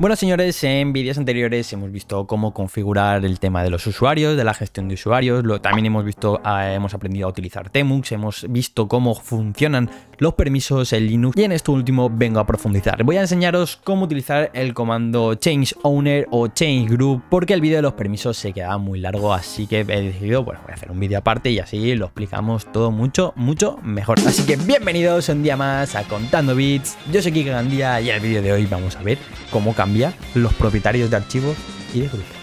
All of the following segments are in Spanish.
Bueno, señores, en vídeos anteriores hemos visto cómo configurar el tema de los usuarios, de la gestión de usuarios. Lo, también hemos visto, ah, hemos aprendido a utilizar Temux, hemos visto cómo funcionan los permisos en Linux. Y en esto último vengo a profundizar. Voy a enseñaros cómo utilizar el comando change owner o change group, porque el vídeo de los permisos se queda muy largo, así que he decidido, bueno, voy a hacer un vídeo aparte y así lo explicamos todo mucho, mucho mejor. Así que bienvenidos un día más a Contando Bits. Yo soy Kike Gandía y el vídeo de hoy vamos a ver cómo cambiar los propietarios de archivos y de grupos.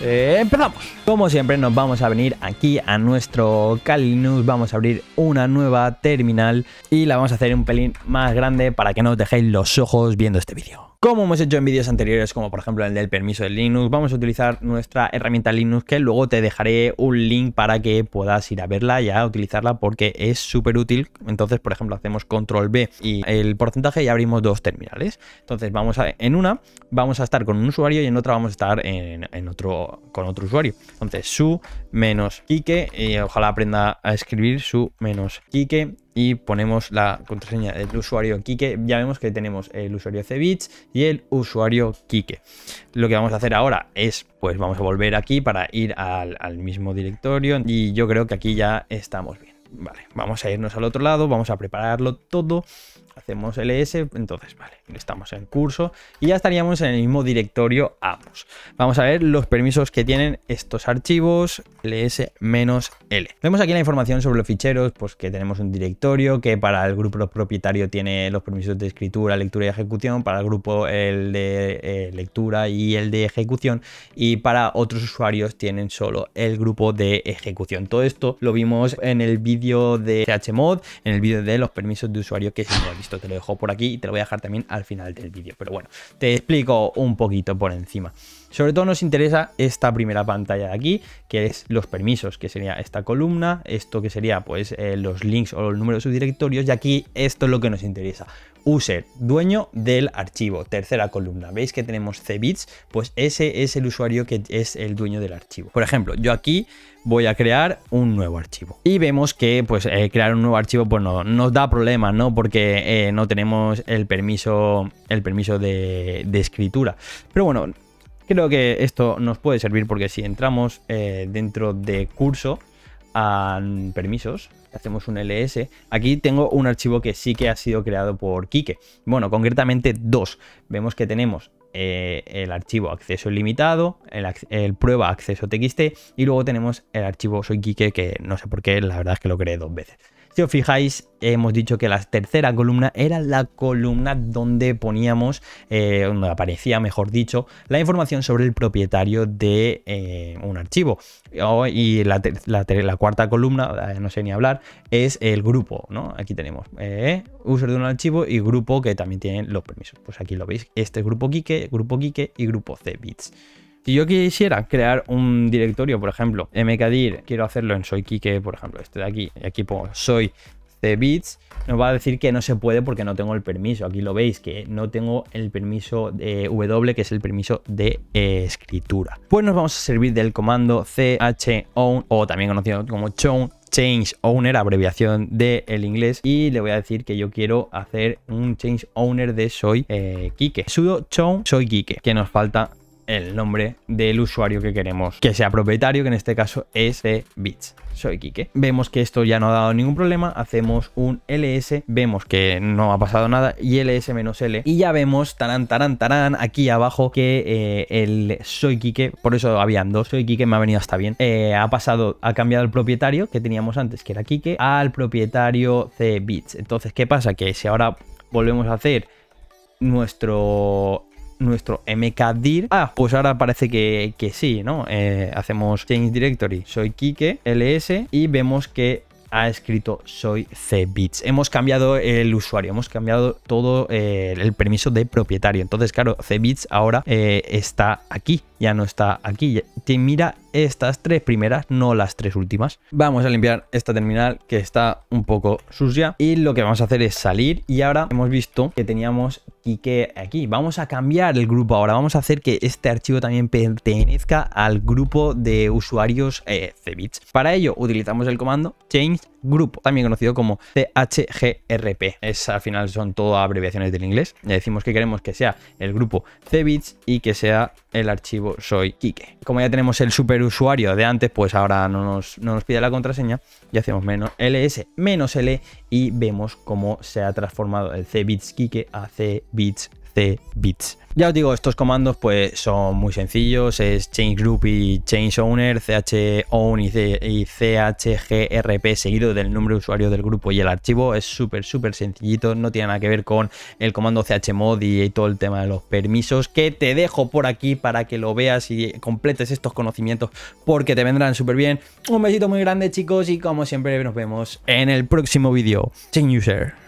Eh, ¡Empezamos! Como siempre nos vamos a venir aquí a nuestro Kali Linux, vamos a abrir una nueva terminal y la vamos a hacer un pelín más grande para que no os dejéis los ojos viendo este vídeo. Como hemos hecho en vídeos anteriores, como por ejemplo el del permiso de Linux, vamos a utilizar nuestra herramienta Linux que luego te dejaré un link para que puedas ir a verla y a utilizarla porque es súper útil. Entonces, por ejemplo, hacemos control B y el porcentaje y abrimos dos terminales. Entonces, vamos a, en una vamos a estar con un usuario y en otra vamos a estar en otro con otro usuario. Entonces, su menos kike, y ojalá aprenda a escribir su menos kike y ponemos la contraseña del usuario Kike. Ya vemos que tenemos el usuario cbits y el usuario Kike. Lo que vamos a hacer ahora es, pues vamos a volver aquí para ir al, al mismo directorio y yo creo que aquí ya estamos bien. Vale, vamos a irnos al otro lado, vamos a prepararlo todo hacemos ls, entonces vale, estamos en curso y ya estaríamos en el mismo directorio ambos. Vamos a ver los permisos que tienen estos archivos ls-l. Vemos aquí la información sobre los ficheros, pues que tenemos un directorio que para el grupo propietario tiene los permisos de escritura, lectura y ejecución, para el grupo el de eh, lectura y el de ejecución y para otros usuarios tienen solo el grupo de ejecución. Todo esto lo vimos en el vídeo de chmod, en el vídeo de los permisos de usuario que se esto te lo dejo por aquí y te lo voy a dejar también al final del vídeo. Pero bueno, te explico un poquito por encima. Sobre todo nos interesa esta primera pantalla de aquí, que es los permisos, que sería esta columna, esto que sería pues eh, los links o el número de subdirectorios, y aquí esto es lo que nos interesa. User, dueño del archivo, tercera columna. ¿Veis que tenemos bits Pues ese es el usuario que es el dueño del archivo. Por ejemplo, yo aquí voy a crear un nuevo archivo. Y vemos que pues eh, crear un nuevo archivo pues no, nos da problemas, ¿no? Porque eh, no tenemos el permiso, el permiso de, de escritura. Pero bueno, Creo que esto nos puede servir porque si entramos eh, dentro de curso a permisos, hacemos un ls, aquí tengo un archivo que sí que ha sido creado por Kike. Bueno, concretamente dos. Vemos que tenemos eh, el archivo acceso ilimitado, el, el, prueba acceso txt y luego tenemos el archivo soy Kike que no sé por qué, la verdad es que lo creé dos veces. Si os fijáis, hemos dicho que la tercera columna era la columna donde poníamos, eh, donde aparecía, mejor dicho, la información sobre el propietario de eh, un archivo. Oh, y la, cuarta columna, eh, no sé ni hablar, es el grupo, Aquí tenemos eh, user de un archivo y grupo que también tienen los permisos. Pues aquí lo veis, este es grupo Kike, grupo Kike y grupo Cbits. Si yo quisiera crear un directorio, por ejemplo, mkdir, quiero hacerlo en soykike, por ejemplo, este de aquí, Y aquí pongo soy Cbits. nos va a decir que no se puede porque no tengo el permiso. Aquí lo veis, que no tengo el permiso de W, que es el permiso de escritura. Pues nos vamos a servir del comando chown o también conocido como chown change owner, abreviación del inglés, y le voy a decir que yo quiero hacer un change owner de soy eh, Sudo chown soy que nos falta el nombre del usuario que queremos que sea propietario, que en este caso es cbits, Soy Kike. Vemos que esto ya no ha dado ningún problema, hacemos un ls, vemos que no ha pasado nada y ls-l y ya vemos tarán tarán tarán aquí abajo que eh, el soy Kike, por eso habían dos, soy Kike me ha venido hasta bien. Eh, ha pasado, ha cambiado el propietario que teníamos antes, que era Kike, al propietario cbits, Entonces, ¿qué pasa? Que si ahora volvemos a hacer nuestro nuestro mkdir. Ah, pues ahora parece que, sí, ¿no? Eh, hacemos change directory. Soy Kike, ls, y vemos que ha escrito soy cbits. Hemos cambiado el usuario, hemos cambiado todo eh, el permiso de propietario. Entonces, claro, cbits ahora eh, está aquí ya no está aquí. que mira estas tres primeras, no las tres últimas. Vamos a limpiar esta terminal que está un poco sucia y lo que vamos a hacer es salir y ahora hemos visto que teníamos que aquí. Vamos a cambiar el grupo ahora, vamos a hacer que este archivo también pertenezca al grupo de usuarios eh, Cebits. Para ello utilizamos el comando change grupo, también conocido como CHGRP. Es, al final son todas abreviaciones del inglés. Le decimos que queremos que sea el grupo CBits y que sea el archivo soy Kike. Como ya tenemos el superusuario de antes, pues ahora no nos, no nos pide la contraseña y hacemos menos ls menos l y vemos cómo se ha transformado el CBits Kike a CBits bits. Ya os digo, estos comandos pues son muy sencillos, es change group y change owner, ch own y, chgrp seguido del nombre de usuario del grupo y el archivo, es súper súper sencillito, no tiene nada que ver con el comando chmod y todo el tema de los permisos, que te dejo por aquí para que lo veas y completes estos conocimientos porque te vendrán súper bien. Un besito muy grande chicos y como siempre nos vemos en el próximo vídeo. Change user.